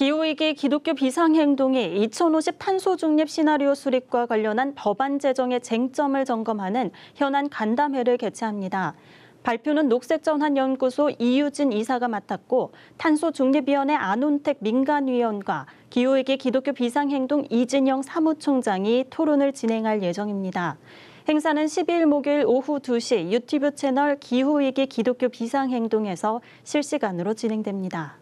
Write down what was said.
기후위기 기독교 비상행동이 2050 탄소중립 시나리오 수립과 관련한 법안 제정의 쟁점을 점검하는 현안 간담회를 개최합니다. 발표는 녹색전환연구소 이유진 이사가 맡았고 탄소중립위원회 안운택 민간위원과 기후위기 기독교 비상행동 이진영 사무총장이 토론을 진행할 예정입니다. 행사는 12일 목요일 오후 2시 유튜브 채널 기후위기 기독교 비상행동에서 실시간으로 진행됩니다.